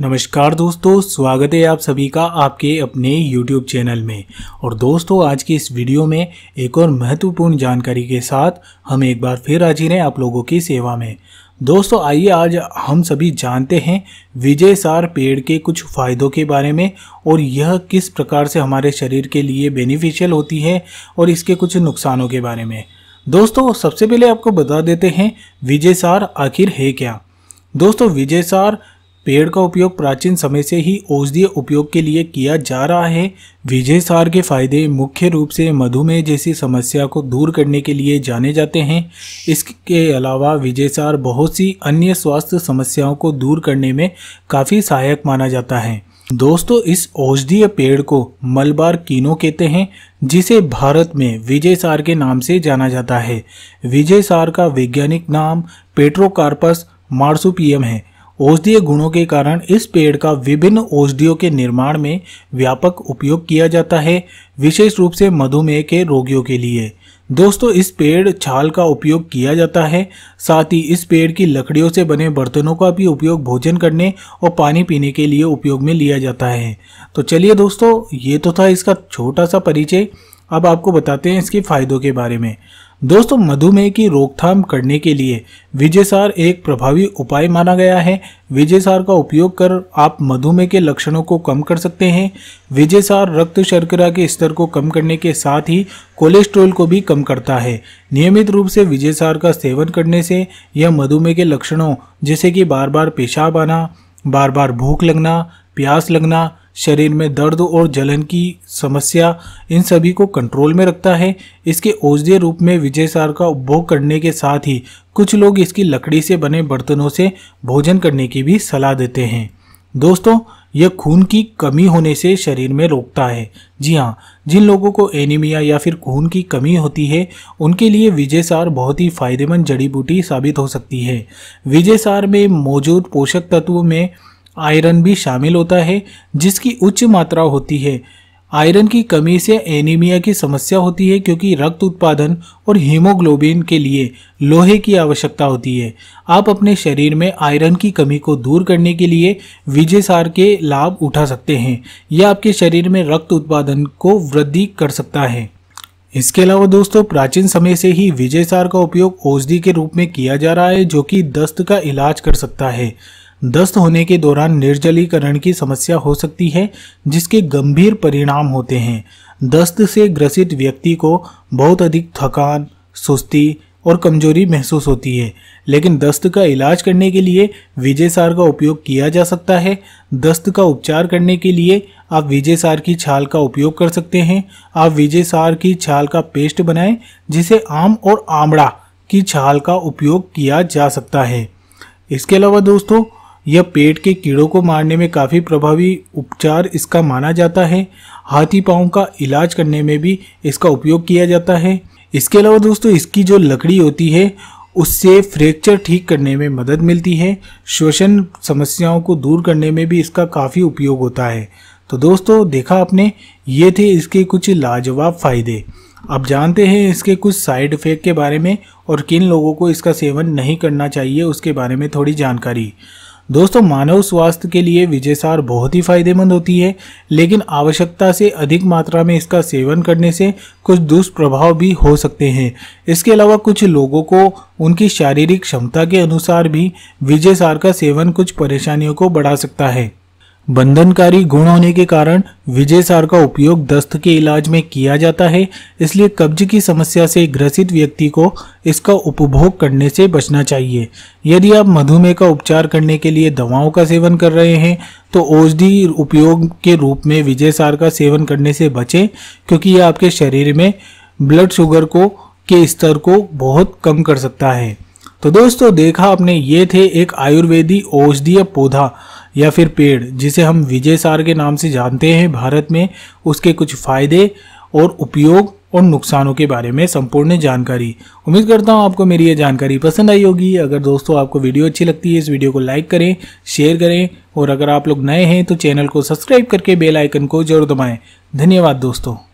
नमस्कार दोस्तों स्वागत है आप सभी का आपके अपने YouTube चैनल में और दोस्तों आज की इस वीडियो में एक और महत्वपूर्ण जानकारी के साथ हम एक बार फिर हाजिर हैं आप लोगों की सेवा में दोस्तों आइए आज हम सभी जानते हैं विजय सार पेड़ के कुछ फ़ायदों के बारे में और यह किस प्रकार से हमारे शरीर के लिए बेनिफिशियल होती है और इसके कुछ नुकसानों के बारे में दोस्तों सबसे पहले आपको बता देते हैं विजय सार आखिर है क्या दोस्तों विजय सार पेड़ का उपयोग प्राचीन समय से ही औषधीय उपयोग के लिए किया जा रहा है विजय सार के फायदे मुख्य रूप से मधुमेह जैसी समस्या को दूर करने के लिए जाने जाते हैं इसके अलावा विजय सार बहुत सी अन्य स्वास्थ्य समस्याओं को दूर करने में काफ़ी सहायक माना जाता है दोस्तों इस औषधीय पेड़ को मलबार कीनो कहते हैं जिसे भारत में विजय सार के नाम से जाना जाता है विजय सार का वैज्ञानिक नाम पेट्रोकार्पस मार्सुपियम है औषधीय गुणों के कारण इस पेड़ का विभिन्न औषधियों के निर्माण में व्यापक उपयोग किया जाता है विशेष रूप से मधुमेह के रोगियों के लिए दोस्तों इस पेड़ छाल का उपयोग किया जाता है साथ ही इस पेड़ की लकड़ियों से बने बर्तनों का भी उपयोग भोजन करने और पानी पीने के लिए उपयोग में लिया जाता है तो चलिए दोस्तों ये तो था इसका छोटा सा परिचय अब आपको बताते हैं इसके फ़ायदों के बारे में दोस्तों मधुमेह की रोकथाम करने के लिए विजयसार एक प्रभावी उपाय माना गया है विजयसार का उपयोग कर आप मधुमेह के लक्षणों को कम कर सकते हैं विजयसार रक्त शर्करा के स्तर को कम करने के साथ ही कोलेस्ट्रॉल को भी कम करता है नियमित रूप से विजयसार का सेवन करने से यह मधुमेह के लक्षणों जैसे कि बार बार पेशाब आना बार बार भूख लगना प्यास लगना शरीर में दर्द और जलन की समस्या इन सभी को कंट्रोल में रखता है इसके औषधीय रूप में विजय सार का उपभोग करने के साथ ही कुछ लोग इसकी लकड़ी से बने बर्तनों से भोजन करने की भी सलाह देते हैं दोस्तों यह खून की कमी होने से शरीर में रोकता है जी हाँ जिन लोगों को एनीमिया या फिर खून की कमी होती है उनके लिए विजय सार बहुत ही फायदेमंद जड़ी बूटी साबित हो सकती है विजय सार में मौजूद पोषक तत्व में आयरन भी शामिल होता है जिसकी उच्च मात्रा होती है आयरन की कमी से एनीमिया की समस्या होती है क्योंकि रक्त उत्पादन और हीमोग्लोबिन के लिए लोहे की आवश्यकता होती है आप अपने शरीर में आयरन की कमी को दूर करने के लिए विजय सार के लाभ उठा सकते हैं यह आपके शरीर में रक्त उत्पादन को वृद्धि कर सकता है इसके अलावा दोस्तों प्राचीन समय से ही विजय सार का उपयोग औषधि के रूप में किया जा रहा है जो कि दस्त का इलाज कर सकता है दस्त होने के दौरान निर्जलीकरण की समस्या हो सकती है जिसके गंभीर परिणाम होते हैं दस्त से ग्रसित व्यक्ति को बहुत अधिक थकान सुस्ती और कमजोरी महसूस होती है लेकिन दस्त का इलाज करने के लिए विजयसार का उपयोग किया जा सकता है दस्त का उपचार करने के लिए आप विजयसार की छाल का उपयोग कर सकते हैं आप विजयसार की छाल का पेस्ट बनाएं जिसे आम और आमड़ा की छाल का उपयोग किया जा सकता है इसके अलावा दोस्तों यह पेट के कीड़ों को मारने में काफ़ी प्रभावी उपचार इसका माना जाता है हाथी पाँव का इलाज करने में भी इसका उपयोग किया जाता है इसके अलावा दोस्तों इसकी जो लकड़ी होती है उससे फ्रैक्चर ठीक करने में मदद मिलती है श्वसन समस्याओं को दूर करने में भी इसका काफ़ी उपयोग होता है तो दोस्तों देखा आपने ये थे इसके कुछ लाजवाब फ़ायदे अब जानते हैं इसके कुछ साइड इफ़ेक्ट के बारे में और किन लोगों को इसका सेवन नहीं करना चाहिए उसके बारे में थोड़ी जानकारी दोस्तों मानव स्वास्थ्य के लिए विजय सार बहुत ही फायदेमंद होती है लेकिन आवश्यकता से अधिक मात्रा में इसका सेवन करने से कुछ दुष्प्रभाव भी हो सकते हैं इसके अलावा कुछ लोगों को उनकी शारीरिक क्षमता के अनुसार भी विजय सार का सेवन कुछ परेशानियों को बढ़ा सकता है बंधनकारी गुण होने के कारण विजय सार का उपयोग दस्त के इलाज में किया जाता है इसलिए कब्ज की समस्या से ग्रसित व्यक्ति को इसका उपभोग करने से बचना चाहिए यदि आप मधुमेह का उपचार करने के लिए दवाओं का सेवन कर रहे हैं तो औषधि उपयोग के रूप में विजय सार का सेवन करने से बचें क्योंकि यह आपके शरीर में ब्लड शुगर को के स्तर को बहुत कम कर सकता है तो दोस्तों देखा आपने ये थे एक आयुर्वेदी औषधीय पौधा या फिर पेड़ जिसे हम विजय सार के नाम से जानते हैं भारत में उसके कुछ फायदे और उपयोग और नुकसानों के बारे में संपूर्ण जानकारी उम्मीद करता हूँ आपको मेरी ये जानकारी पसंद आई होगी अगर दोस्तों आपको वीडियो अच्छी लगती है इस वीडियो को लाइक करें शेयर करें और अगर आप लोग नए हैं तो चैनल को सब्सक्राइब करके बेल आइकन को जरूर दबाएं धन्यवाद दोस्तों